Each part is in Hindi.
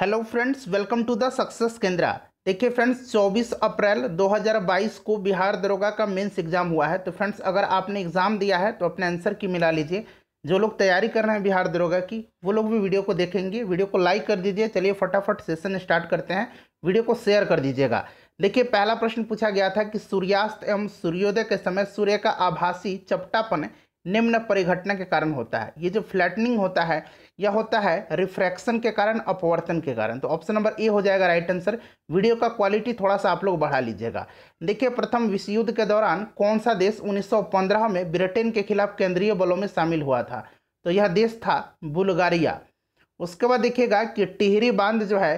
hello friends welcome to the success Kendra देखिए फ्रेंड्स 24 अप्रैल 2022 को बिहार दरोगा का मेंस एग्जाम हुआ है तो फ्रेंड्स अगर आपने एग्ज़ाम दिया है तो अपने आंसर की मिला लीजिए जो लोग तैयारी कर रहे हैं बिहार दरोगा की वो लोग भी वीडियो को देखेंगे वीडियो को लाइक कर दीजिए चलिए फटाफट सेशन स्टार्ट करते हैं वीडियो को शेयर कर दीजिएगा देखिए पहला प्रश्न पूछा गया था कि सूर्यास्त एवं सूर्योदय के समय सूर्य का आभासी चपटापन निम्न परिघटना के कारण होता है ये जो फ्लैटनिंग होता है या होता है रिफ्रैक्शन के कारण अपवर्तन के कारण तो ऑप्शन नंबर ए हो जाएगा राइट आंसर वीडियो का क्वालिटी थोड़ा सा आप लोग बढ़ा लीजिएगा देखिए प्रथम विश्व युद्ध के दौरान कौन सा देश 1915 में ब्रिटेन के खिलाफ केंद्रीय बलों में शामिल हुआ था तो यह देश था बुल्गारिया उसके बाद देखिएगा कि टिहरी बांध जो है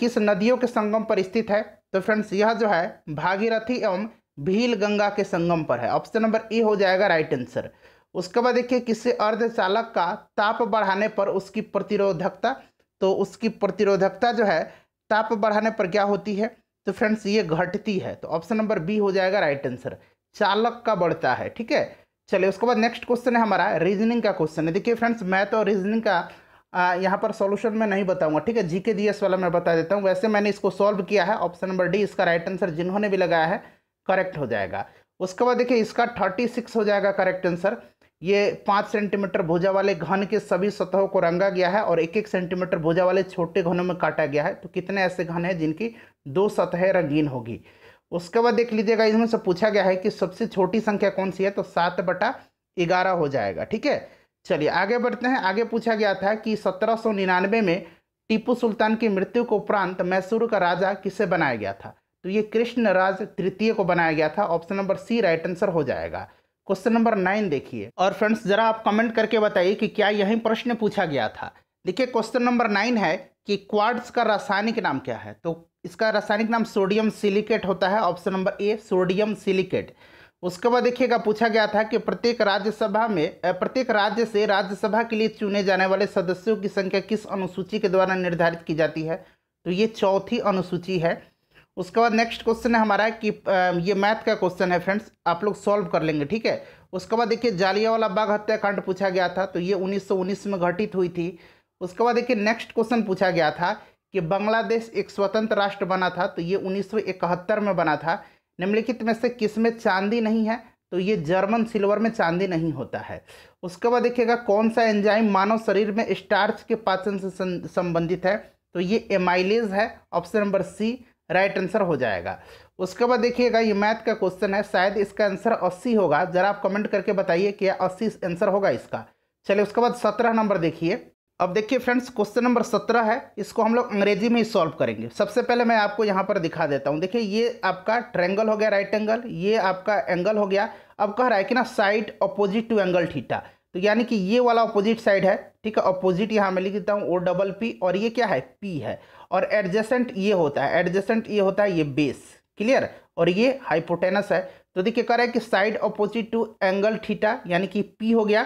किस नदियों के संगम पर स्थित है तो फ्रेंड्स यह जो है भागीरथी एवं भील गंगा के संगम पर है ऑप्शन नंबर ए हो जाएगा राइट आंसर उसके बाद देखिए किसी अर्धचालक का ताप बढ़ाने पर उसकी प्रतिरोधकता तो उसकी प्रतिरोधकता जो है ताप बढ़ाने पर क्या होती है तो फ्रेंड्स ये घटती है तो ऑप्शन नंबर बी हो जाएगा राइट आंसर चालक का बढ़ता है ठीक है चलिए उसके बाद नेक्स्ट क्वेश्चन है हमारा रीजनिंग का क्वेश्चन है देखिए फ्रेंड्स मैं तो रीजनिंग का यहाँ पर सॉल्यूशन में नहीं बताऊंगा ठीक है जी के डी एस वाला मैं बता देता हूँ वैसे मैंने इसको सॉल्व किया है ऑप्शन नंबर डी इसका राइट आंसर जिन्होंने भी लगाया है करेक्ट हो जाएगा उसके बाद देखिए इसका थर्टी सिक्स हो जाएगा करेक्ट आंसर ये पाँच सेंटीमीटर भुजा वाले घन के सभी सतहों को रंगा गया है और एक एक सेंटीमीटर भुजा वाले छोटे घनों में काटा गया है तो कितने ऐसे घन हैं जिनकी दो सतहें रंगीन होगी उसके बाद देख लीजिएगा इसमें से पूछा गया है कि सबसे छोटी संख्या कौन सी है तो सात बटा ग्यारह हो जाएगा ठीक है चलिए आगे बढ़ते हैं आगे पूछा गया था कि सत्रह में टीपू सुल्तान की मृत्यु के उपरांत मैसूर का राजा किसे बनाया गया था तो ये कृष्ण तृतीय को बनाया गया था option number C right answer हो जाएगा क्वेश्चन नंबर नाइन देखिए और फ्रेंड्स जरा आप कमेंट करके बताइए कि क्या यही प्रश्न पूछा गया था देखिए क्वेश्चन नंबर नाइन है कि क्वार्ट्स का रासायनिक नाम क्या है तो इसका रासायनिक नाम सोडियम सिलिकेट होता है option number A sodium silicate उसके बाद देखिएगा पूछा गया था कि प्रत्येक राज्यसभा में प्रत्येक राज्य से राज्यसभा के लिए चुने जाने वाले सदस्यों की संख्या किस अनुसूची के द्वारा निर्धारित की जाती है तो ये चौथी अनुसूची है उसके बाद नेक्स्ट क्वेश्चन है हमारा कि ये मैथ का क्वेश्चन है फ्रेंड्स आप लोग सॉल्व कर लेंगे ठीक है उसके बाद देखिए जालियावाला बाग हत्याकांड पूछा गया था तो ये 1919 में घटित हुई थी उसके बाद देखिए नेक्स्ट क्वेश्चन पूछा गया था कि बांग्लादेश एक स्वतंत्र राष्ट्र बना था तो ये उन्नीस में बना था निम्नलिखित में से किस में चांदी नहीं है तो ये जर्मन सिल्वर में चांदी नहीं होता है उसके बाद देखिएगा कौन सा एंजाइम मानव शरीर में स्टार्च के पाचन से संबंधित है तो ये एमाइलेज है option number C right answer हो जाएगा उसके बाद देखिएगा ये मैथ का क्वेश्चन है शायद इसका आंसर अस्सी होगा ज़रा आप कमेंट करके बताइए कि अस्सी आंसर होगा इसका चलिए उसके बाद सत्रह नंबर देखिए अब देखिए फ्रेंड्स क्वेश्चन नंबर सत्रह है इसको हम लोग अंग्रेजी में ही सॉल्व करेंगे सबसे पहले मैं आपको यहाँ पर दिखा देता हूँ देखिए ये आपका ट्रेंगल हो गया राइट एंगल ये आपका एंगल हो गया अब कह रहा है कि ना side opposite to angle theta तो यानी कि ये वाला अपोजिट साइड है ठीक है अपोजिट यहाँ मैं लिख देता हूँ ओ डबल पी और ये क्या है पी है और एडजेसेंट ये होता है एडजेसेंट ये होता है ये बेस क्लियर और ये हाइपोटेनस है तो देखिए कह रहा है कि side opposite to angle theta यानी कि पी हो गया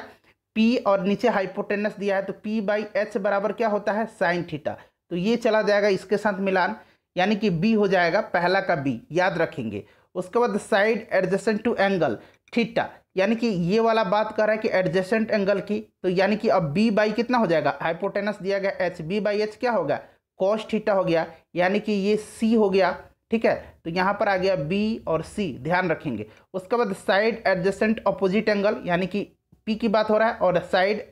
पी और नीचे हाइपोटेनस दिया है तो पी बाई एच बराबर क्या होता है साइन थीटा तो ये चला जाएगा इसके साथ मिलान यानी कि बी हो जाएगा पहला का बी याद रखेंगे उसके बाद side adjacent to angle theta यानी कि ये वाला बात कर रहा है कि एडजेसेंट एंगल की तो यानी कि अब बी बाई कितना हो जाएगा हाइपोटेनस दिया गया एच बी बाई एच क्या होगा कॉस थीटा हो गया यानी कि ये सी हो गया ठीक है तो यहाँ पर आ गया बी और सी ध्यान रखेंगे उसके बाद साइड एडजेसेंट अपोजिट एंगल यानी कि पी की बात हो रहा है और साइड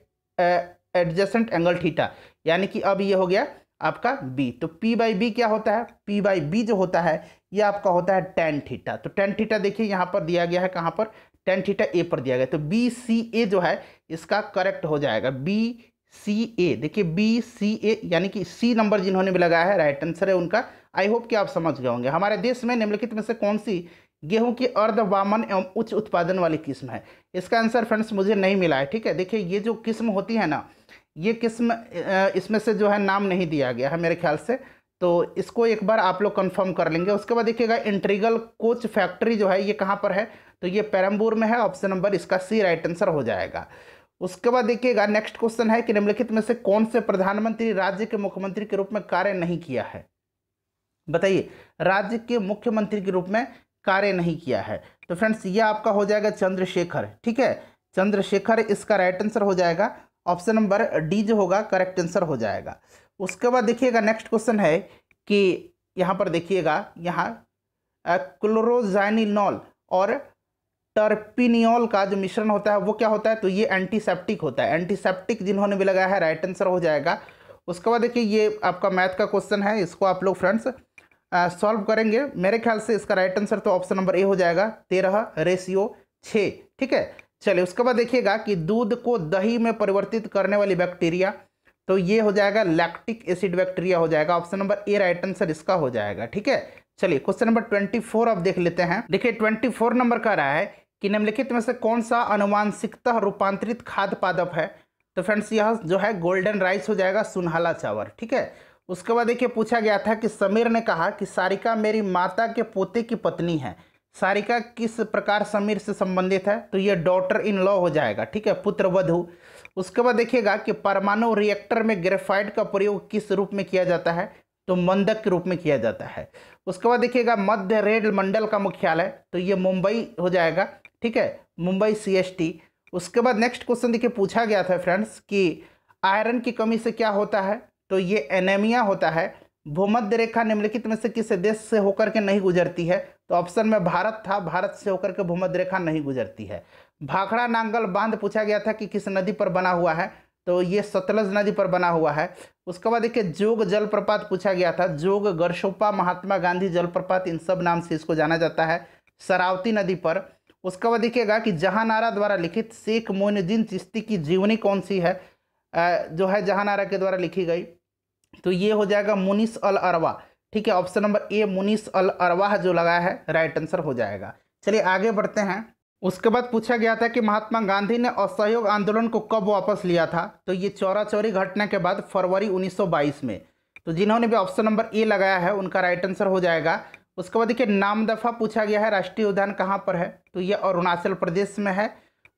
एडजेसेंट एंगल थीटा यानी कि अब ये हो गया आपका बी तो पी बाई बी क्या होता है पी बाई बी जो होता है ये आपका होता है टेन थीटा तो टेन थीटा देखिए यहाँ पर दिया गया है कहाँ पर टेन थीटा ए पर दिया गया तो बी सी ए जो है इसका करेक्ट हो जाएगा बी सी ए देखिए बी सी ए यानी कि सी नंबर जिन्होंने भी लगाया है राइट आंसर है उनका आई होप कि आप समझ गए होंगे हमारे देश में निम्नलिखित में से कौन सी गेहूं की अर्धवामन एवं उच्च उत्पादन वाली किस्म है इसका आंसर फ्रेंड्स मुझे नहीं मिला है ठीक है देखिए ये जो किस्म होती है ना ये किस्म इसमें से जो है नाम नहीं दिया गया है मेरे ख्याल से तो इसको एक बार आप लोग कंफर्म कर लेंगे उसके बाद देखिएगा इंट्रीगल कोच फैक्ट्री जो है ये कहाँ पर है तो ये पैरम्बूर में है ऑप्शन नंबर इसका सी राइट आंसर हो जाएगा उसके बाद देखिएगा नेक्स्ट क्वेश्चन है कि निम्नलिखित में से कौन से प्रधानमंत्री राज्य के मुख्यमंत्री के रूप में कार्य नहीं किया है बताइए राज्य के मुख्यमंत्री के रूप में कार्य नहीं किया है तो फ्रेंड्स ये आपका हो जाएगा चंद्रशेखर ठीक है चंद्रशेखर इसका राइट आंसर हो जाएगा ऑप्शन नंबर डी जो होगा करेक्ट आंसर हो जाएगा उसके बाद देखिएगा नेक्स्ट क्वेश्चन है कि यहाँ पर देखिएगा यहाँ क्लोरोजाइनिनॉल और टर्पिनियोल का जो मिश्रण होता है वो क्या होता है तो ये एंटीसेप्टिक होता है एंटीसेप्टिक जिन्होंने भी लगाया है राइट आंसर हो जाएगा उसके बाद देखिए ये आपका मैथ का क्वेश्चन है इसको आप लोग फ्रेंड्स सॉल्व करेंगे मेरे ख्याल से इसका राइट आंसर तो ऑप्शन नंबर ए हो जाएगा तेरह रेशियो छः ठीक है चलिए उसके बाद देखिएगा कि दूध को दही में परिवर्तित करने वाली बैक्टीरिया तो ये हो जाएगा लैक्टिक एसिड बैक्टीरिया हो जाएगा option number A right answer इसका हो जाएगा ठीक है चलिए क्वेश्चन नंबर ट्वेंटी फोर आप देख लेते हैं देखिए ट्वेंटी फोर नंबर का रहा है कि निम्नलिखित में से कौन सा अनुवांशिकतः रूपांतरित खाद्य पादप है तो फ्रेंड्स यह जो है गोल्डन राइस हो जाएगा सुनहला चावल ठीक है उसके बाद देखिए पूछा गया था कि समीर ने कहा कि सारिका मेरी माता के पोते की पत्नी है सारिका किस प्रकार समीर से संबंधित है तो ये डॉटर इन लॉ हो जाएगा ठीक है पुत्र वधु उसके बाद देखिएगा कि परमाणु रिएक्टर में ग्रेफाइड का प्रयोग किस रूप में किया जाता है तो मंदक के रूप में किया जाता है उसके बाद देखिएगा मध्य रेल मंडल का मुख्यालय तो ये मुंबई हो जाएगा ठीक है मुंबई सीएसटी उसके बाद नेक्स्ट क्वेश्चन देखिए पूछा गया था फ्रेंड्स कि आयरन की कमी से क्या होता है तो ये एनेमिया होता है भूमध्य रेखा निम्नलिखित में से किस देश से होकर के नहीं गुजरती है तो ऑप्शन में भारत था भारत से होकर के भूमध्य रेखा नहीं गुजरती है भाखड़ा नांगल बांध पूछा गया था कि किस नदी पर बना हुआ है तो ये सतलज नदी पर बना हुआ है उसके बाद देखिए जोग जलप्रपात पूछा गया था जोग गरशोपा महात्मा गांधी जलप्रपात इन सब नाम से इसको जाना जाता है सरावती नदी पर उसके बाद देखिएगा कि जहानारा द्वारा लिखित शेख मोइनुद्दीन चिश्ती की जीवनी कौन सी है जो है जहानारा के द्वारा लिखी गई तो ये हो जाएगा मुनिस अल अरवा ठीक है ऑप्शन नंबर ए मुनिस अल अरवाह जो लगाया है राइट आंसर हो जाएगा चलिए आगे बढ़ते हैं उसके बाद पूछा गया था कि महात्मा गांधी ने असहयोग आंदोलन को कब वापस लिया था तो ये चौरा चौरी घटना के बाद फरवरी 1922 में तो जिन्होंने भी ऑप्शन नंबर ए लगाया है उनका राइट आंसर हो जाएगा उसके बाद देखिए नाम दफ़ा पूछा गया है राष्ट्रीय उद्यान कहाँ पर है तो ये अरुणाचल प्रदेश में है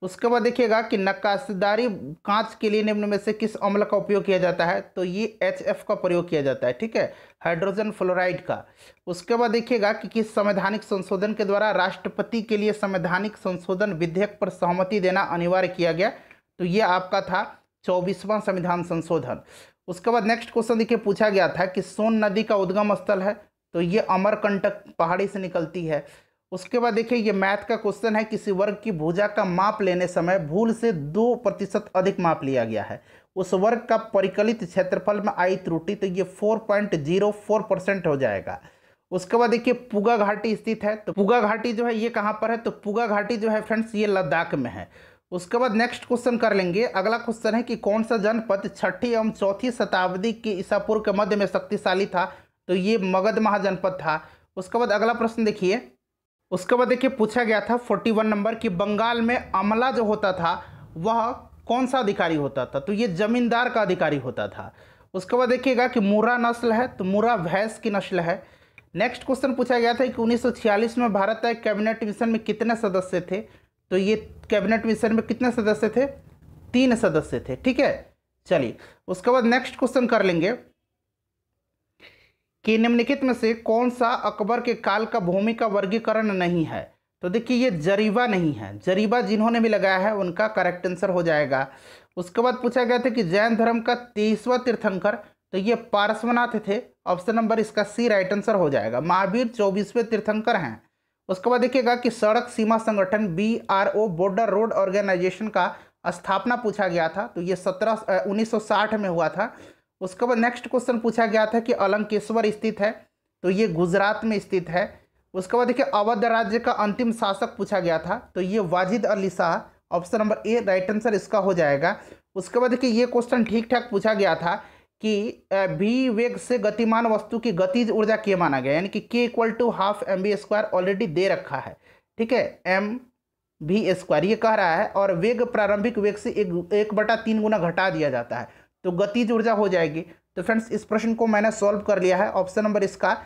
उसके बाद देखिएगा कि नक्काशीदारी कांच के लिए निम्न में से किस अम्ल का उपयोग किया जाता है तो ये एच एफ का प्रयोग किया जाता है ठीक है हाइड्रोजन फ्लोराइड का उसके बाद देखिएगा कि किस संवैधानिक संशोधन के द्वारा राष्ट्रपति के लिए संवैधानिक संशोधन विधेयक पर सहमति देना अनिवार्य किया गया तो ये आपका था चौबीसवां संविधान संशोधन उसके बाद नेक्स्ट क्वेश्चन देखिए पूछा गया था कि सोन नदी का उद्गम स्थल है तो ये अमरकंटक पहाड़ी से निकलती है उसके बाद देखिए ये मैथ का क्वेश्चन है किसी वर्ग की भुजा का माप लेने समय भूल से दो प्रतिशत अधिक माप लिया गया है उस वर्ग का परिकलित क्षेत्रफल में आई त्रुटि तो ये four point zero four percent हो जाएगा उसके बाद देखिए पुगा घाटी स्थित है तो पुगा घाटी जो है ये कहाँ पर है तो पुगा घाटी जो है फ्रेंड्स ये लद्दाख में है उसके बाद नेक्स्ट क्वेश्चन कर लेंगे अगला क्वेश्चन है कि कौन सा जनपद छठी एवं चौथी शताब्दी के ईसापुर के मध्य में शक्तिशाली था तो ये मगध महाजनपद था उसके बाद अगला प्रश्न देखिए उसके बाद देखिए पूछा गया था फोर्टी वन नंबर कि बंगाल में अमला जो होता था वह कौन सा अधिकारी होता था तो ये जमींदार का अधिकारी होता था उसके बाद देखिएगा कि मुरा नस्ल है तो मुरा भैंस की नस्ल है नेक्स्ट क्वेश्चन पूछा गया था कि 1946 में भारत का कैबिनेट मिशन में कितने सदस्य थे तो ये कैबिनेट मिशन में कितने सदस्य थे तीन सदस्य थे ठीक है चलिए उसके बाद नेक्स्ट क्वेश्चन कर लेंगे कि निम्नलिखित में से कौन सा अकबर के काल का भूमि का वर्गीकरण नहीं है तो देखिए ये जरीबा नहीं है जरीबा जिन्होंने भी लगाया है उनका करेक्ट आंसर हो जाएगा उसके बाद पूछा गया था कि जैन धर्म का तेईसवा तीर्थंकर तो ये पार्श्वनाथ थे ऑप्शन नंबर इसका सी राइट आंसर हो जाएगा महावीर चौबीसवें तीर्थंकर हैं उसके बाद देखिएगा कि सड़क सीमा संगठन B R O border road organisation का स्थापना पूछा गया था तो ये सत्रह उन्नीस में हुआ था उसके बाद नेक्स्ट क्वेश्चन पूछा गया था कि अलंकेश्वर स्थित है तो ये गुजरात में स्थित है उसके बाद देखिए अवध राज्य का अंतिम शासक पूछा गया था तो ये Wajid Ali Shah option number A right answer इसका हो जाएगा उसके बाद देखिए ये क्वेश्चन ठीक ठाक पूछा गया था कि वी वेग से गतिमान वस्तु की गतिज ऊर्जा के माना गया यानी कि के equal to half M B square already दे रखा है ठीक है एम बी स्क्वायर ये कह रहा है और वेग प्रारंभिक वेग से एक एक बटा तीन गुना घटा दिया जाता है तो गतिज ऊर्जा हो जाएगी तो फ्रेंड्स इस प्रश्न को मैंने सॉल्व कर लिया है ऑप्शन नंबर इसका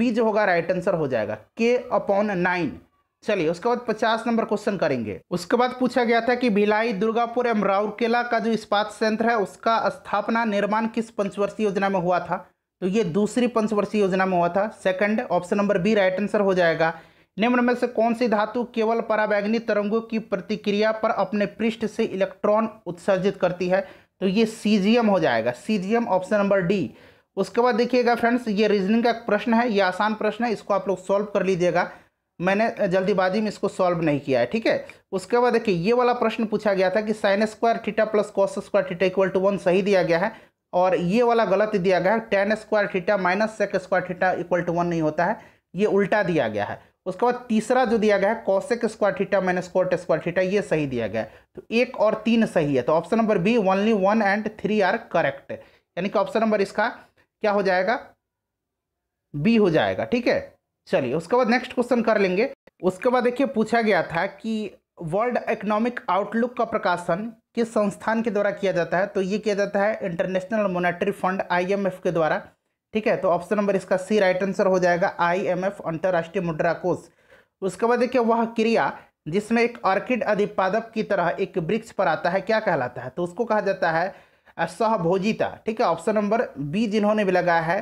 बी जो होगा राइट आंसर हो जाएगा के अपॉन नाइन चलिए उसके बाद पचास नंबर क्वेश्चन करेंगे उसके बाद पूछा गया था कि भिलाई दुर्गापुर एवं राउरकेला का जो इस्पात संयंत्र है उसका स्थापना निर्माण किस पंचवर्षीय योजना में हुआ था तो ये दूसरी पंचवर्षीय योजना में हुआ था second option number B right answer हो जाएगा निम्न में से कौन सी धातु केवल पराबैंगनी तरंगों की प्रतिक्रिया पर अपने पृष्ठ से इलेक्ट्रॉन उत्सर्जित करती है तो ये सी हो जाएगा सी ऑप्शन नंबर डी उसके बाद देखिएगा फ्रेंड्स ये रीजनिंग का प्रश्न है ये आसान प्रश्न है इसको आप लोग सॉल्व कर लीजिएगा मैंने जल्दीबाजी में इसको सॉल्व नहीं किया है ठीक है उसके बाद देखिए ये वाला प्रश्न पूछा गया था कि sine square theta plus cos square theta equal to one सही दिया गया है और ये वाला गलत दिया गया है tan square theta minus sec square theta equal to one नहीं होता है ये उल्टा दिया गया है उसके बाद तीसरा जो दिया गया है cosec square theta minus cot square theta ये सही दिया गया है तो एक और तीन सही है तो option number B only one and three are correct यानी कि ऑप्शन नंबर इसका क्या हो जाएगा बी हो जाएगा ठीक है चलिए उसके बाद नेक्स्ट क्वेश्चन कर लेंगे उसके बाद देखिए पूछा गया था कि वर्ल्ड इकोनॉमिक आउटलुक का प्रकाशन किस संस्थान के द्वारा किया जाता है तो ये किया जाता है इंटरनेशनल मॉनेटरी फंड आईएमएफ के द्वारा ठीक है तो ऑप्शन नंबर इसका सी राइट आंसर हो जाएगा आई एम एफ अंतर्राष्ट्रीय मुद्रा कोष उसके बाद देखिए वह क्रिया जिसमें एक ऑर्किड अधिपादप की तरह एक वृक्ष पर आता है क्या कहलाता है तो उसको कहा जाता है सहभोजिता ठीक है ऑप्शन नंबर बी जिन्होंने भी लगाया है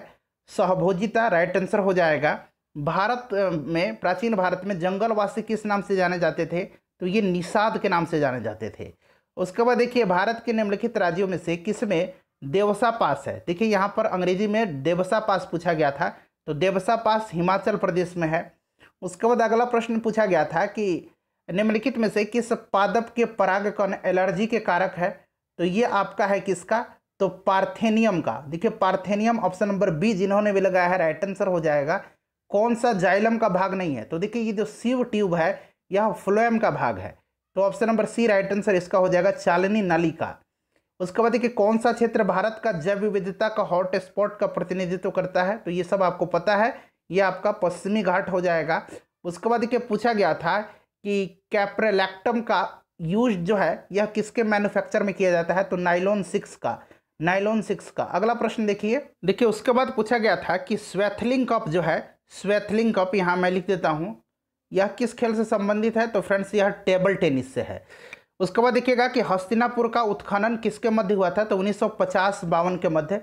सहभोजिता राइट आंसर हो जाएगा भारत में प्राचीन भारत में जंगलवासी किस नाम से जाने जाते थे तो ये निषाद के नाम से जाने जाते थे उसके बाद देखिए भारत के निम्नलिखित राज्यों में से किसमें देवसा पास है देखिए यहाँ पर अंग्रेजी में देवसा पास पूछा गया था तो देवसा पास हिमाचल प्रदेश में है उसके बाद अगला प्रश्न पूछा गया था कि निम्नलिखित में से किस पादप के परागकण एलर्जी के कारक है तो ये आपका है किसका तो पार्थेनियम का देखिए पार्थेनियम ऑप्शन नंबर बी जिन्होंने भी लगाया है राइट आंसर हो जाएगा कौन सा जाइलम का भाग नहीं है तो देखिए ये जो सीव ट्यूब है यह फ्लोएम का भाग है तो option number C right answer इसका हो जाएगा चालनी नली का उसके बाद देखिए कौन सा क्षेत्र भारत का जैव विविधता का हॉट स्पॉट का प्रतिनिधित्व करता है तो ये सब आपको पता है ये आपका पश्चिमी घाट हो जाएगा उसके बाद देखिए पूछा गया था कि कैप्रेलैक्टम का यूज जो है यह किसके मैन्युफैक्चर में किया जाता है तो नाइलोन सिक्स का नाइलोन सिक्स का अगला प्रश्न देखिए देखिए उसके बाद पूछा गया था कि स्वेथलिंग कप जो है स्वेथलिंग कप यहाँ मैं लिख देता हूँ यह किस खेल से संबंधित है तो फ्रेंड्स यह टेबल टेनिस से है उसके बाद देखिएगा कि हस्तिनापुर का उत्खनन किसके मध्य हुआ था तो उन्नीस सौ के मध्य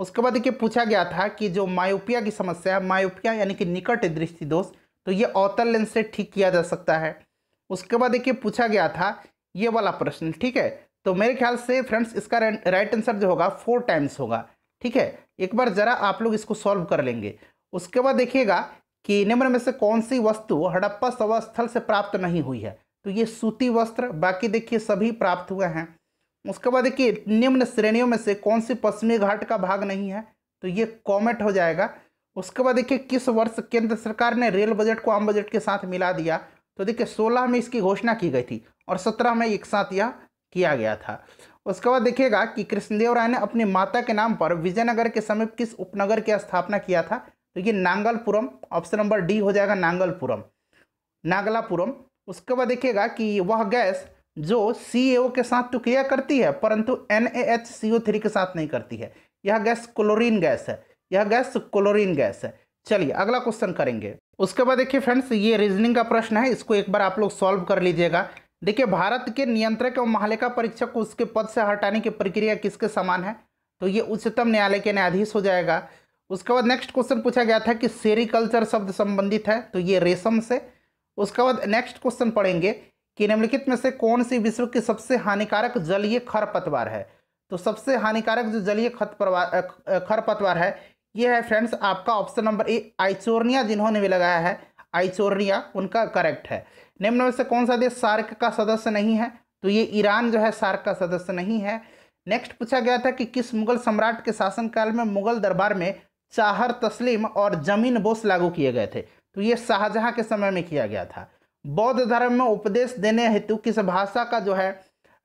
उसके बाद देखिए पूछा गया था कि जो मायोपिया की समस्या है मायोपिया यानी कि निकट दृष्टि दोष तो ये अवतल लेंस से ठीक किया जा सकता है उसके बाद देखिए पूछा गया था ये वाला प्रश्न ठीक है तो मेरे ख्याल से फ्रेंड्स इसका राइट आंसर जो होगा फोर टाइम्स होगा ठीक है एक बार ज़रा आप लोग इसको सॉल्व कर लेंगे उसके बाद देखिएगा कि निम्न में से कौन सी वस्तु हड़प्पा स्थल से प्राप्त नहीं हुई है तो ये सूती वस्त्र बाकी देखिए सभी प्राप्त हुए हैं उसके बाद देखिए निम्न श्रेणियों में से कौन सी पश्चिमी घाट का भाग नहीं है तो ये कॉमेट हो जाएगा उसके बाद देखिए किस वर्ष केंद्र सरकार ने रेल बजट को आम बजट के साथ मिला दिया तो देखिए सोलह में इसकी घोषणा की गई थी और सत्रह में एक साथ यह किया गया था उसके बाद देखिएगा कि कृष्णदेव राय ने अपनी माता के नाम पर विजयनगर के समीप किस उपनगर की स्थापना किया था तो ये नांगलपुरम ऑप्शन नंबर डी हो जाएगा नांगलपुरम नागलापुरम उसके बाद देखिएगा कि वह गैस जो सी के साथ तो क्रिया करती है परंतु एन के साथ नहीं करती है यह गैस क्लोरीन गैस है यह गैस क्लोरीन गैस है चलिए अगला क्वेश्चन करेंगे उसके बाद देखिए फ्रेंड्स ये रीजनिंग का प्रश्न है इसको एक बार आप लोग सॉल्व कर लीजिएगा देखिए भारत के नियंत्रक एवं महालेखा परीक्षक को उसके पद से हटाने की प्रक्रिया किसके समान है तो ये उच्चतम न्यायालय के न्यायाधीश हो जाएगा उसके बाद नेक्स्ट क्वेश्चन पूछा गया था कि सेरिकल्चर शब्द संबंधित है तो ये रेशम से उसके बाद नेक्स्ट क्वेश्चन पढ़ेंगे कि निम्नलिखित में से कौन सी विश्व की सबसे हानिकारक जलीय खरपतवार है तो सबसे हानिकारक जो जलीय खरपतवार है ये है फ्रेंड्स आपका ऑप्शन नंबर ए आइचोर्निया जिन्होंने भी लगाया है आइचोर्निया उनका करेक्ट है निम्न में से कौन सा देश सार्क का सदस्य नहीं है तो ये ईरान जो है सार्क का सदस्य नहीं है नेक्स्ट पूछा गया था कि किस मुगल सम्राट के शासनकाल में मुगल दरबार में चाहर तस्लीम और जमीन बोस लागू किए गए थे तो ये शाहजहाँ के समय में किया गया था बौद्ध धर्म में उपदेश देने हेतु किस भाषा का जो है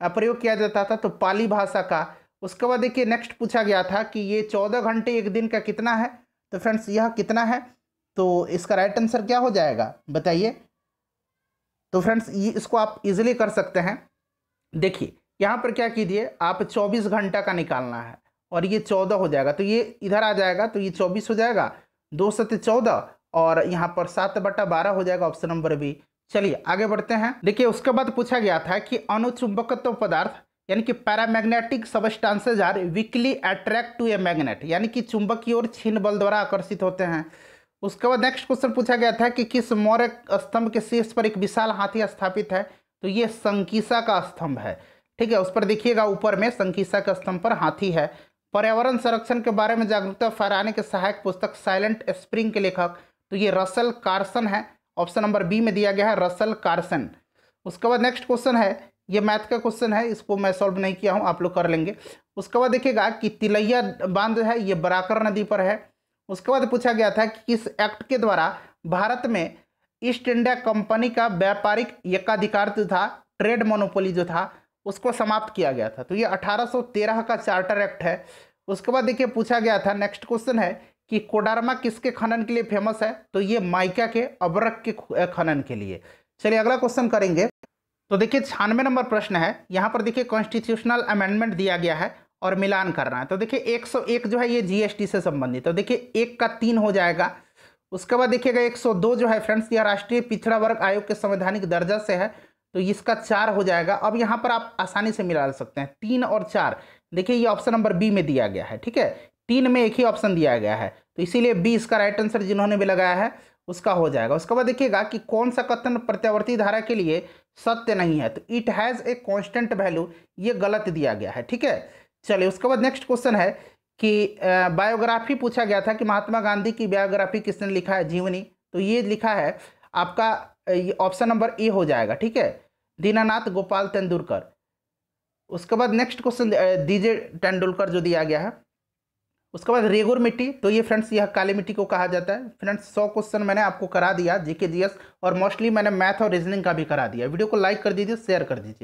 प्रयोग किया जाता था तो पाली भाषा का उसके बाद देखिए नेक्स्ट पूछा गया था कि ये चौदह घंटे एक दिन का कितना है तो फ्रेंड्स यह कितना है तो इसका राइट आंसर क्या हो जाएगा बताइए तो फ्रेंड्स ये इसको आप इजीली कर सकते हैं देखिए यहाँ पर क्या कीजिए आप 24 घंटा का निकालना है और ये 14 हो जाएगा तो ये इधर आ जाएगा तो ये 24 हो जाएगा दो सत्य चौदह और यहाँ पर सात बटा बारह हो जाएगा ऑप्शन नंबर बी चलिए आगे बढ़ते हैं देखिए उसके बाद पूछा गया था कि अनुचुंबकत्व पदार्थ यानी कि paramagnetic substances are weakly attract to a magnet यानी कि चुंबक की ओर छीन बल द्वारा आकर्षित होते हैं उसके बाद नेक्स्ट क्वेश्चन पूछा गया था कि किस मौर्य स्तंभ के शीर्ष पर एक विशाल हाथी स्थापित है तो ये संकीसा का स्तंभ है ठीक है उस पर देखिएगा ऊपर में संकीसा के स्तंभ पर हाथी है पर्यावरण संरक्षण के बारे में जागरूकता फहराने के सहायक पुस्तक साइलेंट स्प्रिंग के लेखक तो ये रसल कार्सन है ऑप्शन नंबर बी में दिया गया है रसल कार्सन उसके बाद नेक्स्ट क्वेश्चन है ये मैथ का क्वेश्चन है इसको मैं सॉल्व नहीं किया हूँ आप लोग कर लेंगे उसके बाद देखिएगा कि तिलैया बांध है ये बराकर नदी पर है उसके बाद पूछा गया था कि किस एक्ट के द्वारा भारत में ईस्ट इंडिया कंपनी का व्यापारिक एकाधिकार जो था ट्रेड मोनोपोली जो था उसको समाप्त किया गया था तो ये 1813 का चार्टर एक्ट है उसके बाद देखिए पूछा गया था नेक्स्ट क्वेश्चन है कि कोडारमा किसके खनन के लिए फेमस है तो ये माइका के अबरक के खनन के लिए चलिए अगला क्वेश्चन करेंगे तो देखिए छियानवे नंबर प्रश्न है यहाँ पर देखिए कॉन्स्टिट्यूशनल अमेंडमेंट दिया गया है और मिलान करना है तो देखिए 101 जो है ये जीएसटी से संबंधित तो देखिए एक का तीन हो जाएगा उसके बाद देखिएगा 102 जो है फ्रेंड्स यह राष्ट्रीय पिछड़ा वर्ग आयोग के संवैधानिक दर्जा से है तो इसका चार हो जाएगा अब यहाँ पर आप आसानी से मिला सकते हैं तीन और चार देखिए ये ऑप्शन नंबर बी में दिया गया है ठीक है तीन में एक ही ऑप्शन दिया गया है तो इसीलिए बी इसका राइट आंसर जिन्होंने भी लगाया है उसका हो जाएगा उसके बाद देखिएगा कि कौन सा कथन प्रत्यावर्ती धारा के लिए सत्य नहीं है तो it has a constant value ये गलत दिया गया है ठीक है चलिए उसके बाद नेक्स्ट क्वेश्चन है कि बायोग्राफी पूछा गया था कि महात्मा गांधी की बायोग्राफी किसने लिखा है जीवनी तो ये लिखा है आपका ऑप्शन नंबर ए हो जाएगा ठीक है दीनानाथ गोपाल तेंदुलकर उसके बाद नेक्स्ट क्वेश्चन दीजे तेंदुलकर जो दिया गया है उसके बाद रेगुर मिट्टी तो ये फ्रेंड्स यह काली मिट्टी को कहा जाता है फ्रेंड्स सौ क्वेश्चन मैंने आपको करा दिया जीके जीएस और मोस्टली मैंने मैथ और रीजनिंग का भी करा दिया वीडियो को लाइक कर दीजिए शेयर कर दीजिए